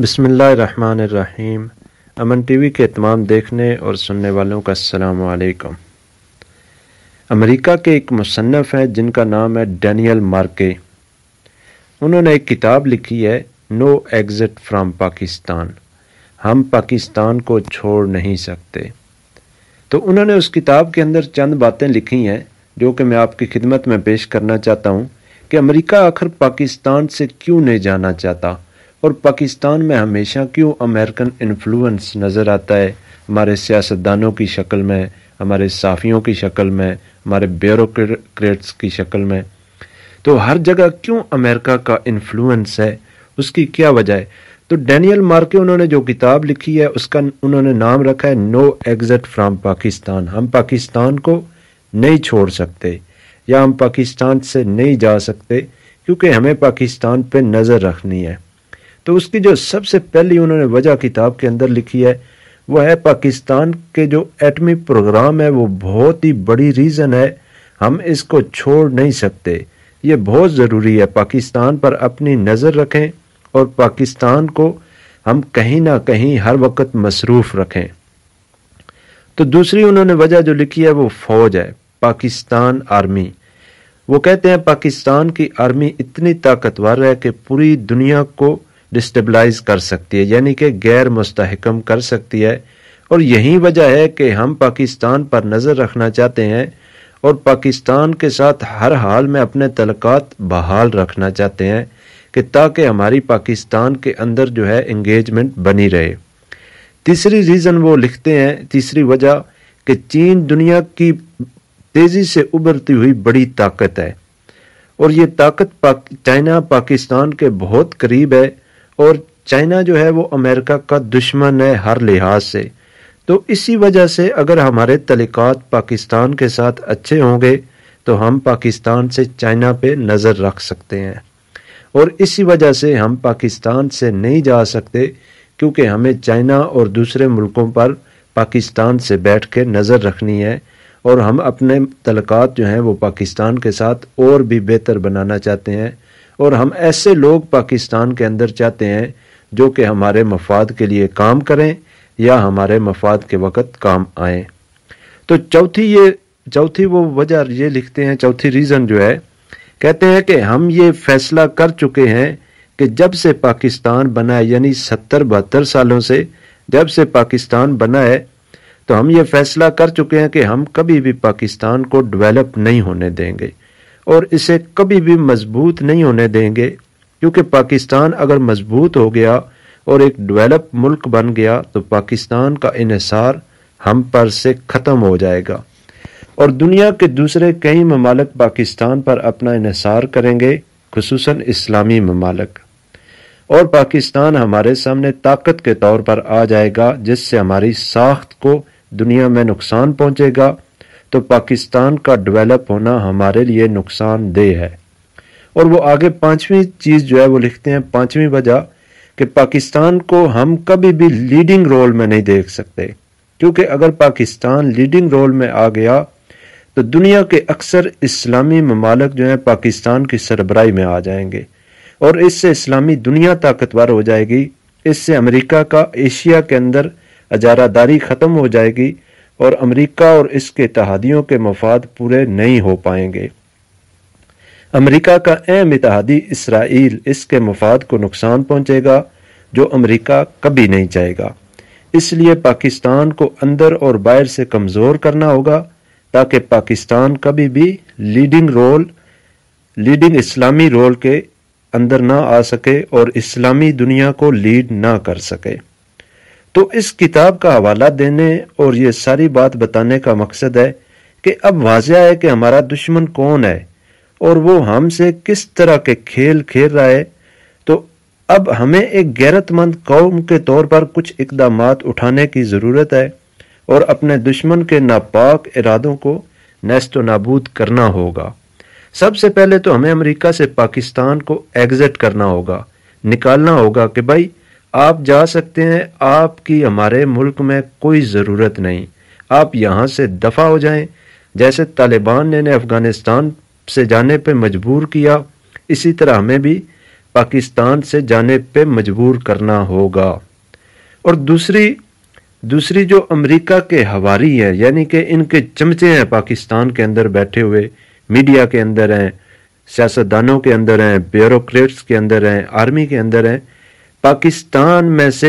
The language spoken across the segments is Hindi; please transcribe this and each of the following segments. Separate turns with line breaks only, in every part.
बसमीम अमन टीवी के तमाम देखने और सुनने वालों का सलामकुम अमेरिका के एक मुसनफ़ हैं जिनका नाम है डैनियल मार्के उन्होंने एक किताब लिखी है नो एग्ज़ट फ्राम पाकिस्तान हम पाकिस्तान को छोड़ नहीं सकते तो उन्होंने उस किताब के अंदर चंद बातें लिखी हैं जो कि मैं आपकी खिदमत में पेश करना चाहता हूँ कि अमरीका आखिर पाकिस्तान से क्यों नहीं जाना चाहता और पाकिस्तान में हमेशा क्यों अमेरिकन इन्फ्लुएंस नज़र आता है हमारे सियासतदानों की शक्ल में हमारे साफ़ियों की शक्ल में हमारे ब्यूरोक्रेट्स की शक्ल में तो हर जगह क्यों अमेरिका का इन्फ्लुएंस है उसकी क्या वजह है तो डैनियल मार्के उन्होंने जो किताब लिखी है उसका उन्होंने नाम रखा है नो एग्ज़िट फ्राम पाकिस्तान हम पाकिस्तान को नहीं छोड़ सकते या हम पाकिस्तान से नहीं जा सकते क्योंकि हमें पाकिस्तान पे नज़र रखनी है तो उसकी जो सबसे पहली उन्होंने वजह किताब के अंदर लिखी है वह है पाकिस्तान के जो एटमी प्रोग्राम है वो बहुत ही बड़ी रीज़न है हम इसको छोड़ नहीं सकते ये बहुत ज़रूरी है पाकिस्तान पर अपनी नज़र रखें और पाकिस्तान को हम कहीं ना कहीं हर वक्त मसरूफ़ रखें तो दूसरी उन्होंने वजह जो लिखी है वो फ़ौज है पाकिस्तान आर्मी वो कहते हैं पाकिस्तान की आर्मी इतनी ताकतवर है कि पूरी दुनिया को डिस्टेबलाइज कर सकती है यानी कि गैर मुस्तकम कर सकती है और यही वजह है कि हम पाकिस्तान पर नज़र रखना चाहते हैं और पाकिस्तान के साथ हर हाल में अपने तलकात बहाल रखना चाहते हैं कि ताकि हमारी पाकिस्तान के अंदर जो है इंगेजमेंट बनी रहे तीसरी रीज़न वो लिखते हैं तीसरी वजह कि चीन दुनिया की तेज़ी से उभरती हुई बड़ी ताकत है और ये ताकत पाक, चाइना पाकिस्तान के बहुत करीब है और चाइना जो है वो अमेरिका का दुश्मन है हर लिहाज से तो इसी वजह से अगर हमारे तलक़ात पाकिस्तान के साथ अच्छे होंगे तो हम पाकिस्तान से चाइना पे नज़र रख सकते हैं और इसी वजह से हम पाकिस्तान से नहीं जा सकते क्योंकि हमें चाइना और दूसरे मुल्कों पर पाकिस्तान से बैठ के नज़र रखनी है और हम अपने तलक़ात जो हैं वो पाकिस्तान के साथ और भी बेहतर बनाना चाहते हैं और हम ऐसे लोग पाकिस्तान के अंदर चाहते हैं जो कि हमारे मफाद के लिए काम करें या हमारे मफाद के वक़्त काम आए तो चौथी ये चौथी वो वजह ये लिखते हैं चौथी रीज़न जो है कहते हैं कि हम ये फैसला कर चुके हैं कि जब से पाकिस्तान बना है यानी सत्तर बहत्तर सालों से जब से पाकिस्तान बना है तो हम ये फैसला कर चुके हैं कि हम कभी भी पाकिस्तान को डेवलप नहीं होने देंगे और इसे कभी भी मजबूत नहीं होने देंगे क्योंकि पाकिस्तान अगर मजबूत हो गया और एक डेवलप मुल्क बन गया तो पाकिस्तान का इसार हम पर से ख़त्म हो जाएगा और दुनिया के दूसरे कई ममालक पाकिस्तान पर अपना इसार करेंगे खसूस इस्लामी ममालक और पाकिस्तान हमारे सामने ताकत के तौर पर आ जाएगा जिससे हमारी साख्त को दुनिया में नुकसान पहुंचेगा तो पाकिस्तान का डेवलप होना हमारे लिए नुकसानदेह है और वो आगे पांचवी चीज़ जो है वो लिखते हैं पांचवी वजह कि पाकिस्तान को हम कभी भी लीडिंग रोल में नहीं देख सकते क्योंकि अगर पाकिस्तान लीडिंग रोल में आ गया तो दुनिया के अक्सर इस्लामी ममालक जो है पाकिस्तान की सरबराही में आ जाएंगे और इससे इस्लामी दुनिया ताकतवर हो जाएगी इससे अमेरिका का एशिया के अंदर अजारादारी ख़त्म हो जाएगी और अमेरिका और इसके इतिहादियों के मफाद पूरे नहीं हो पाएंगे अमेरिका का अहम इतिहादी इसराइल इसके मफाद को नुकसान पहुंचेगा जो अमेरिका कभी नहीं चाहेगा इसलिए पाकिस्तान को अंदर और बाहर से कमज़ोर करना होगा ताकि पाकिस्तान कभी भी लीडिंग रोल लीडिंग इस्लामी रोल के अंदर ना आ सके और इस्लामी दुनिया को लीड ना कर सके तो इस किताब का हवाला देने और ये सारी बात बताने का मकसद है कि अब वाजह है कि हमारा दुश्मन कौन है और वो हमसे किस तरह के खेल खेल रहा है तो अब हमें एक गैरतमंद कौम के तौर पर कुछ इकदाम उठाने की ज़रूरत है और अपने दुश्मन के नापाक इरादों को नस्त नाबूद करना होगा सबसे पहले तो हमें अमेरिका से पाकिस्तान को एग्ज़िट करना होगा निकालना होगा कि भाई आप जा सकते हैं आपकी हमारे मुल्क में कोई ज़रूरत नहीं आप यहाँ से दफ़ा हो जाएं जैसे तालिबान ने इन्हें अफ़गानिस्तान से जाने पर मजबूर किया इसी तरह हमें भी पाकिस्तान से जाने पर मजबूर करना होगा और दूसरी दूसरी जो अमेरिका के हवारी हैं यानी कि इनके चमचे हैं पाकिस्तान के अंदर बैठे हुए मीडिया के अंदर हैं सियासतदानों के अंदर हैं ब्यूरोक्रेट्स के अंदर हैं आर्मी के अंदर हैं पाकिस्तान में से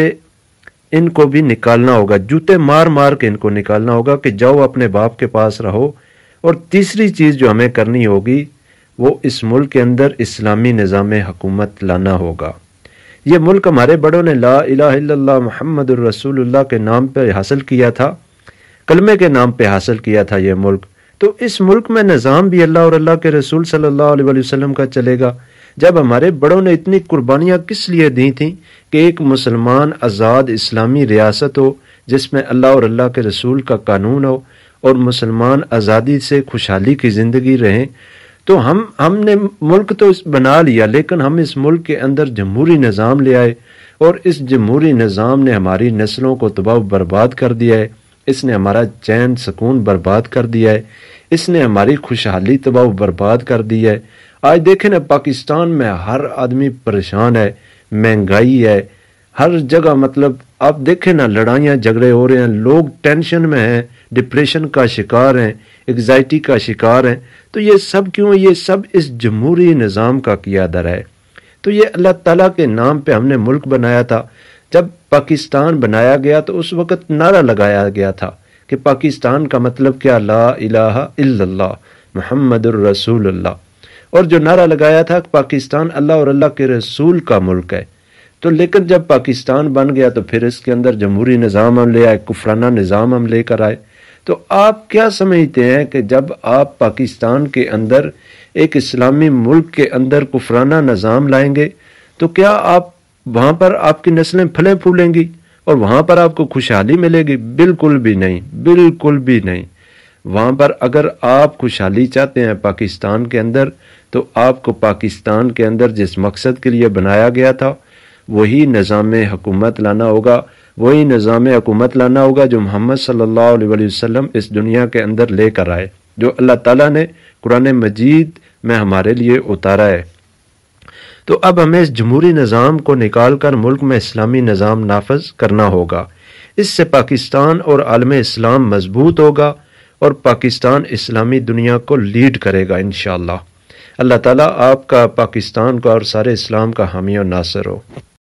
इनको भी निकालना होगा जूते मार मार के इनको निकालना होगा कि जाओ अपने बाप के पास रहो और तीसरी चीज़ जो हमें करनी होगी वो इस मुल्क के अंदर इस्लामी निज़ाम हकूमत लाना होगा ये मुल्क हमारे बड़ों ने ला अला महमद रसूलुल्लाह के नाम पर हासिल किया था कलमे के नाम पर हासिल किया था ये मुल्क तो इस मुल्क में निज़ाम भी अल्लाह और अल्लाह के रसूल सल्लल्लाहु अलैहि वसल्लम का चलेगा जब हमारे बड़ों ने इतनी कुर्बानियाँ किस लिए दी थी कि एक मुसलमान आज़ाद इस्लामी रियासत हो जिसमें अल्लाह और अल्लाह के रसूल का कानून हो और मुसलमान आज़ादी से खुशहाली की ज़िंदगी रहें तो हम हमने मुल्क तो बना लिया लेकिन हम इस मुल्क के अंदर जमहूरी निज़ाम ले आए और इस जमहूरी निज़ाम ने हमारी नस्लों को तबाह बर्बाद कर दिया है इसने हमारा चैन सुकून बर्बाद कर दिया है इसने हमारी खुशहाली तबाह बर्बाद कर दी है आज देखें ना पाकिस्तान में हर आदमी परेशान है महंगाई है हर जगह मतलब आप देखें ना लड़ाइयाँ झगड़े हो रहे हैं लोग टेंशन में हैं डिप्रेशन का शिकार हैं एग्जाइटी का शिकार हैं तो ये सब क्यों ये सब इस जमहूरी निज़ाम का किया दर है तो ये अल्लाह ताला के नाम पे हमने मुल्क बनाया था जब पाकिस्तान बनाया गया तो उस वक़्त नारा लगाया गया था कि पाकिस्तान का मतलब क्या ला इलाहा इल्लल्लाह मोहम्मद रसूलुल्लाह और जो नारा लगाया था पाकिस्तान अल्लाह और अल्लाह के रसूल का मुल्क है तो लेकिन जब पाकिस्तान बन गया तो फिर इसके अंदर जमहूरी निज़ाम हम ले आए कुफराना निज़ाम हम लेकर आए तो आप क्या समझते हैं कि जब आप पाकिस्तान के अंदर एक इस्लामी मुल्क के अंदर कुफराना निज़ाम लाएंगे तो क्या आप वहाँ पर आपकी नस्लें फलें फूलेंगी और वहाँ पर आपको खुशहाली मिलेगी बिल्कुल भी नहीं बिल्कुल भी नहीं वहाँ पर अगर आप खुशहाली चाहते हैं पाकिस्तान के अंदर तो आपको पाकिस्तान के अंदर जिस मकसद के लिए बनाया गया था वही निज़ाम हकूमत लाना होगा वही निज़ाम हकूमत लाना होगा जो मोहम्मद सल्ला वसल्लम इस दुनिया के अंदर लेकर आए जो अल्लाह ताला ने कुरान मजीद में हमारे लिए उतारा है तो अब हमें इस जमहूरी निज़ाम को निकाल कर मुल्क में इस्लामी निज़ाम नाफज करना होगा इससे पाकिस्तान और आलम इस्लाम मजबूत होगा और पाकिस्तान इस्लामी दुनिया को लीड करेगा इन अल्लाह ताला आपका पाकिस्तान का और सारे इस्लाम का हामी और नासर हो